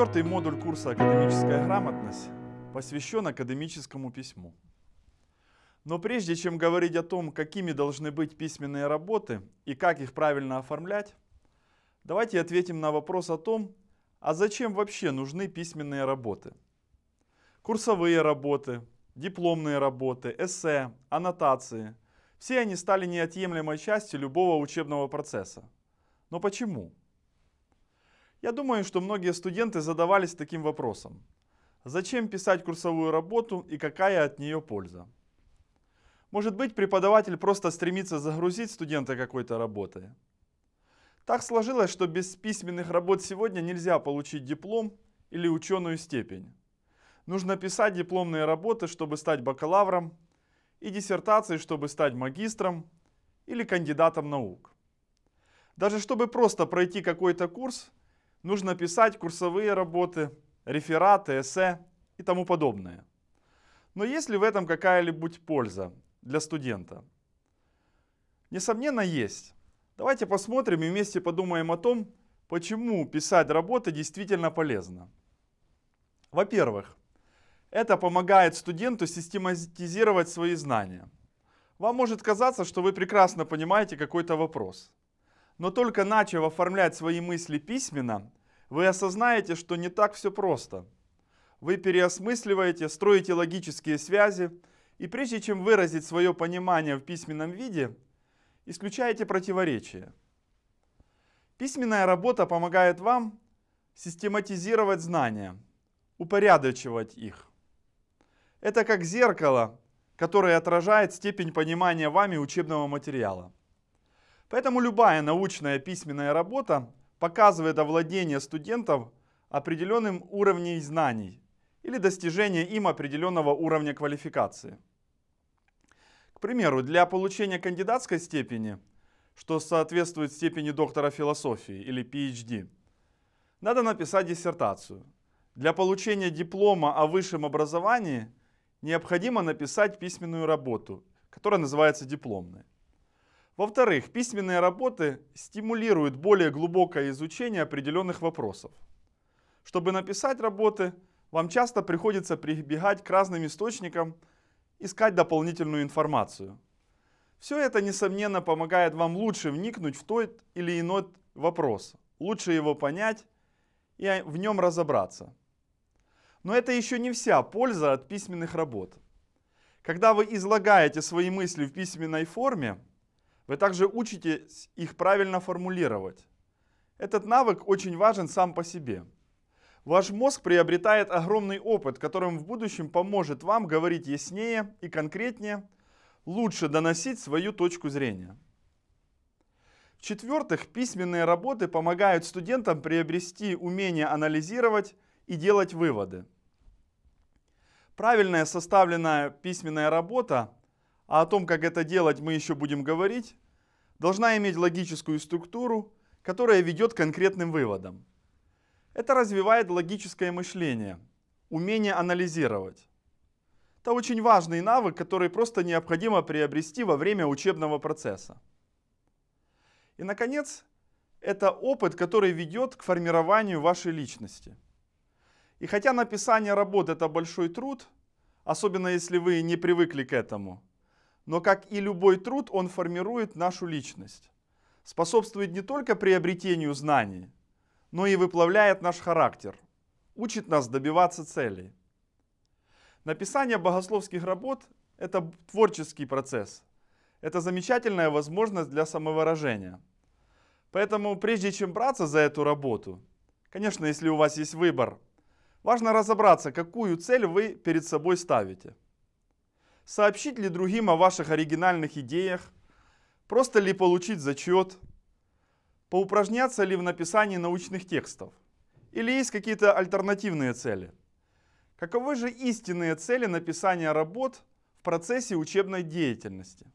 Четвертый модуль курса «Академическая грамотность» посвящен академическому письму. Но прежде чем говорить о том, какими должны быть письменные работы и как их правильно оформлять, давайте ответим на вопрос о том, а зачем вообще нужны письменные работы? Курсовые работы, дипломные работы, эссе, аннотации – все они стали неотъемлемой частью любого учебного процесса. Но почему? Почему? Я думаю, что многие студенты задавались таким вопросом. Зачем писать курсовую работу и какая от нее польза? Может быть, преподаватель просто стремится загрузить студента какой-то работой? Так сложилось, что без письменных работ сегодня нельзя получить диплом или ученую степень. Нужно писать дипломные работы, чтобы стать бакалавром, и диссертации, чтобы стать магистром или кандидатом наук. Даже чтобы просто пройти какой-то курс, нужно писать курсовые работы, рефераты, эссе и тому подобное. Но есть ли в этом какая-либо польза для студента? Несомненно, есть. Давайте посмотрим и вместе подумаем о том, почему писать работы действительно полезно. Во-первых, это помогает студенту систематизировать свои знания. Вам может казаться, что вы прекрасно понимаете какой-то вопрос. Но только начав оформлять свои мысли письменно, вы осознаете, что не так все просто. Вы переосмысливаете, строите логические связи, и прежде чем выразить свое понимание в письменном виде, исключаете противоречия. Письменная работа помогает вам систематизировать знания, упорядочивать их. Это как зеркало, которое отражает степень понимания вами учебного материала. Поэтому любая научная письменная работа показывает овладение студентов определенным уровнем знаний или достижение им определенного уровня квалификации. К примеру, для получения кандидатской степени, что соответствует степени доктора философии или PhD, надо написать диссертацию. Для получения диплома о высшем образовании необходимо написать письменную работу, которая называется дипломной. Во-вторых, письменные работы стимулируют более глубокое изучение определенных вопросов. Чтобы написать работы, вам часто приходится прибегать к разным источникам, искать дополнительную информацию. Все это, несомненно, помогает вам лучше вникнуть в тот или иной вопрос, лучше его понять и в нем разобраться. Но это еще не вся польза от письменных работ. Когда вы излагаете свои мысли в письменной форме, вы также учитесь их правильно формулировать. Этот навык очень важен сам по себе. Ваш мозг приобретает огромный опыт, которым в будущем поможет вам говорить яснее и конкретнее, лучше доносить свою точку зрения. В-четвертых, письменные работы помогают студентам приобрести умение анализировать и делать выводы. Правильная составленная письменная работа а о том, как это делать, мы еще будем говорить, должна иметь логическую структуру, которая ведет к конкретным выводам. Это развивает логическое мышление, умение анализировать. Это очень важный навык, который просто необходимо приобрести во время учебного процесса. И, наконец, это опыт, который ведет к формированию вашей личности. И хотя написание работ – это большой труд, особенно если вы не привыкли к этому – но, как и любой труд, он формирует нашу личность, способствует не только приобретению знаний, но и выплавляет наш характер, учит нас добиваться целей. Написание богословских работ – это творческий процесс, это замечательная возможность для самовыражения. Поэтому прежде чем браться за эту работу, конечно, если у вас есть выбор, важно разобраться, какую цель вы перед собой ставите – Сообщить ли другим о ваших оригинальных идеях? Просто ли получить зачет? Поупражняться ли в написании научных текстов? Или есть какие-то альтернативные цели? Каковы же истинные цели написания работ в процессе учебной деятельности?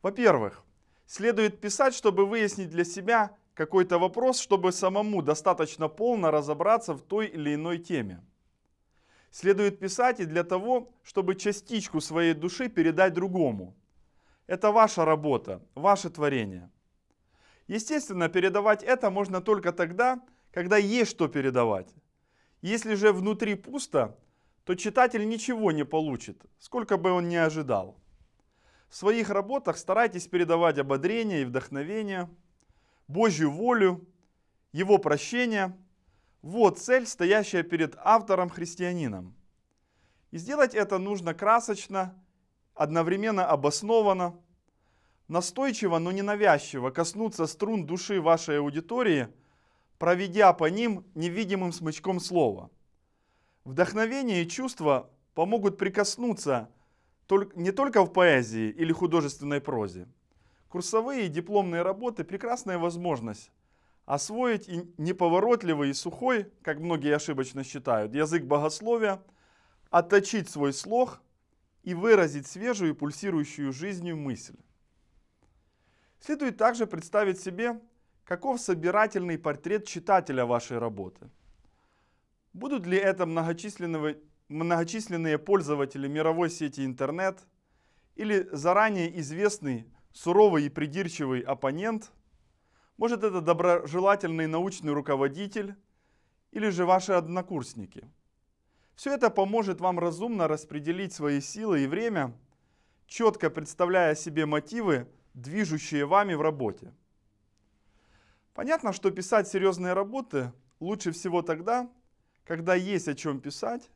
Во-первых, следует писать, чтобы выяснить для себя какой-то вопрос, чтобы самому достаточно полно разобраться в той или иной теме – следует писать и для того, чтобы частичку своей души передать другому. Это ваша работа, ваше творение. Естественно, передавать это можно только тогда, когда есть что передавать. Если же внутри пусто, то читатель ничего не получит, сколько бы он ни ожидал. В своих работах старайтесь передавать ободрение и вдохновение, Божью волю, Его прощение – вот цель, стоящая перед автором-христианином. И сделать это нужно красочно, одновременно обоснованно, настойчиво, но ненавязчиво коснуться струн души вашей аудитории, проведя по ним невидимым смычком слова. Вдохновение и чувства помогут прикоснуться не только в поэзии или художественной прозе. Курсовые и дипломные работы – прекрасная возможность освоить и неповоротливый и сухой, как многие ошибочно считают, язык богословия, отточить свой слог и выразить свежую и пульсирующую жизнью мысль. Следует также представить себе, каков собирательный портрет читателя вашей работы. Будут ли это многочисленные, многочисленные пользователи мировой сети интернет или заранее известный суровый и придирчивый оппонент – может, это доброжелательный научный руководитель или же ваши однокурсники. Все это поможет вам разумно распределить свои силы и время, четко представляя себе мотивы, движущие вами в работе. Понятно, что писать серьезные работы лучше всего тогда, когда есть о чем писать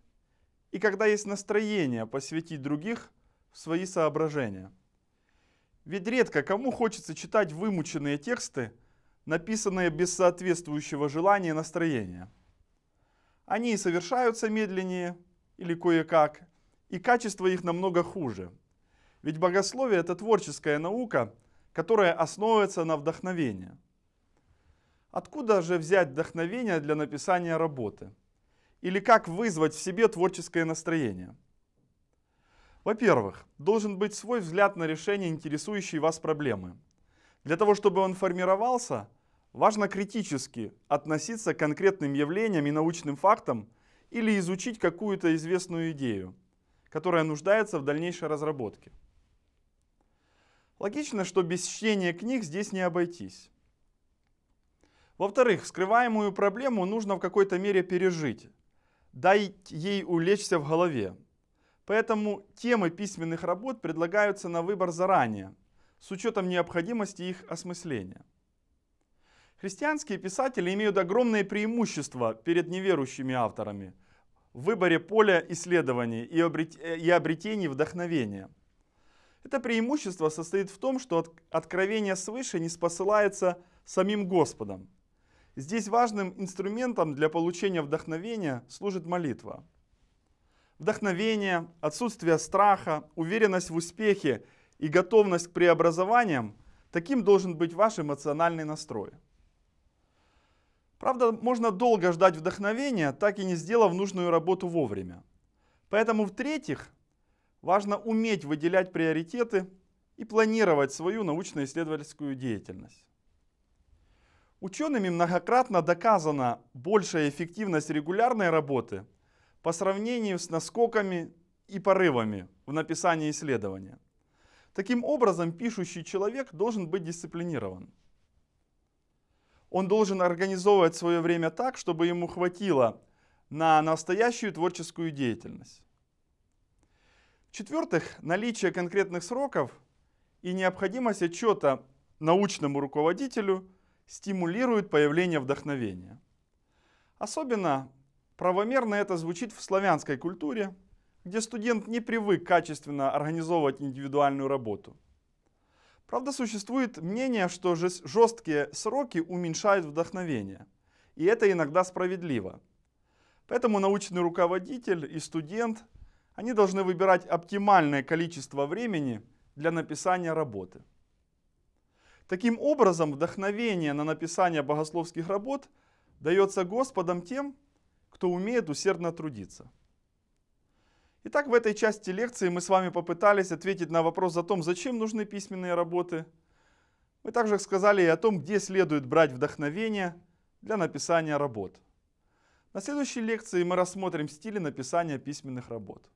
и когда есть настроение посвятить других в свои соображения. Ведь редко кому хочется читать вымученные тексты – написанные без соответствующего желания и настроения. Они совершаются медленнее или кое-как, и качество их намного хуже. Ведь богословие – это творческая наука, которая основывается на вдохновении. Откуда же взять вдохновение для написания работы? Или как вызвать в себе творческое настроение? Во-первых, должен быть свой взгляд на решение интересующей вас проблемы – для того, чтобы он формировался, важно критически относиться к конкретным явлениям и научным фактам или изучить какую-то известную идею, которая нуждается в дальнейшей разработке. Логично, что без чтения книг здесь не обойтись. Во-вторых, скрываемую проблему нужно в какой-то мере пережить, дать ей улечься в голове. Поэтому темы письменных работ предлагаются на выбор заранее – с учетом необходимости их осмысления. Христианские писатели имеют огромные преимущества перед неверующими авторами в выборе поля исследований и обретении вдохновения. Это преимущество состоит в том, что откровение свыше не спосылается самим Господом. Здесь важным инструментом для получения вдохновения служит молитва. Вдохновение, отсутствие страха, уверенность в успехе и готовность к преобразованиям, таким должен быть ваш эмоциональный настрой. Правда, можно долго ждать вдохновения, так и не сделав нужную работу вовремя. Поэтому, в-третьих, важно уметь выделять приоритеты и планировать свою научно-исследовательскую деятельность. Учеными многократно доказана большая эффективность регулярной работы по сравнению с наскоками и порывами в написании исследования – Таким образом, пишущий человек должен быть дисциплинирован. Он должен организовывать свое время так, чтобы ему хватило на настоящую творческую деятельность. В-четвертых, наличие конкретных сроков и необходимость отчета научному руководителю стимулирует появление вдохновения. Особенно правомерно это звучит в славянской культуре – где студент не привык качественно организовывать индивидуальную работу. Правда, существует мнение, что жесткие сроки уменьшают вдохновение. И это иногда справедливо. Поэтому научный руководитель и студент, они должны выбирать оптимальное количество времени для написания работы. Таким образом, вдохновение на написание богословских работ дается Господом тем, кто умеет усердно трудиться. Итак, в этой части лекции мы с вами попытались ответить на вопрос о том, зачем нужны письменные работы. Мы также сказали и о том, где следует брать вдохновение для написания работ. На следующей лекции мы рассмотрим стили написания письменных работ.